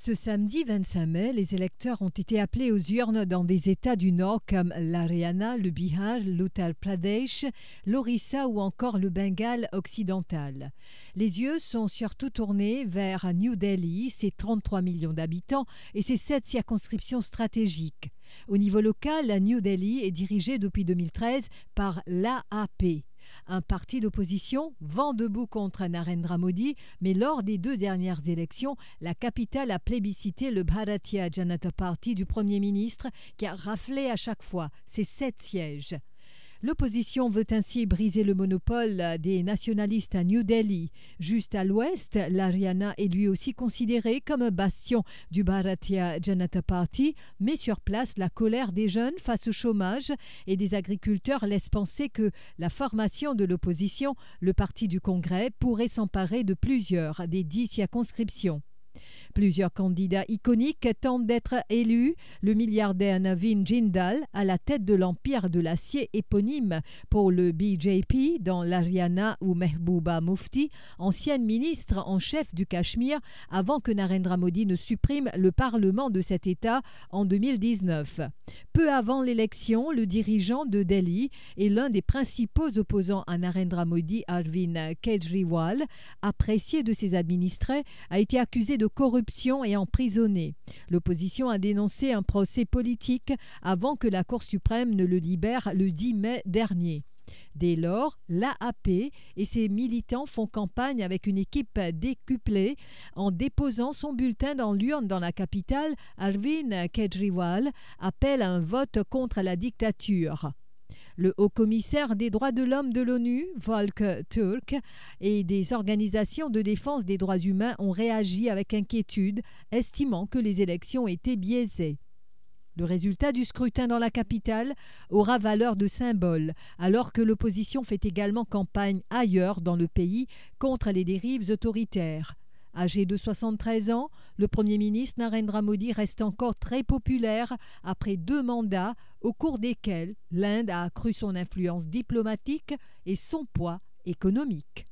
Ce samedi 25 mai, les électeurs ont été appelés aux urnes dans des États du Nord comme l'Ariana, le Bihar, l'Uttar Pradesh, l'Orissa ou encore le Bengale occidental. Les yeux sont surtout tournés vers New Delhi, ses 33 millions d'habitants et ses sept circonscriptions stratégiques. Au niveau local, la New Delhi est dirigée depuis 2013 par l'AAP, un parti d'opposition vent debout contre Narendra Modi, mais lors des deux dernières élections, la capitale a plébiscité le Bharatiya Janata Party du Premier ministre qui a raflé à chaque fois ses sept sièges. L'opposition veut ainsi briser le monopole des nationalistes à New Delhi. Juste à l'ouest, l'Ariana est lui aussi considéré comme un bastion du Bharatiya Janata Party, mais sur place, la colère des jeunes face au chômage et des agriculteurs laisse penser que la formation de l'opposition, le parti du Congrès, pourrait s'emparer de plusieurs des dix circonscriptions. Plusieurs candidats iconiques tentent d'être élus. Le milliardaire Navin Jindal, à la tête de l'empire de l'acier éponyme pour le BJP dans l'Ariana ou Mehbooba Mufti, ancienne ministre en chef du Cachemire, avant que Narendra Modi ne supprime le Parlement de cet État en 2019. Peu avant l'élection, le dirigeant de Delhi et l'un des principaux opposants à Narendra Modi, Arvind Kejriwal, apprécié de ses administrés, a été accusé de corruption et emprisonné. L'opposition a dénoncé un procès politique avant que la Cour suprême ne le libère le 10 mai dernier. Dès lors, l'AAP et ses militants font campagne avec une équipe décuplée en déposant son bulletin dans l'urne dans la capitale. Arvin Kedriwal, appelle à un vote contre la dictature. Le haut-commissaire des droits de l'homme de l'ONU, Volker Turk, et des organisations de défense des droits humains ont réagi avec inquiétude, estimant que les élections étaient biaisées. Le résultat du scrutin dans la capitale aura valeur de symbole, alors que l'opposition fait également campagne ailleurs dans le pays contre les dérives autoritaires. Âgé de 73 ans, le Premier ministre Narendra Modi reste encore très populaire après deux mandats au cours desquels l'Inde a accru son influence diplomatique et son poids économique.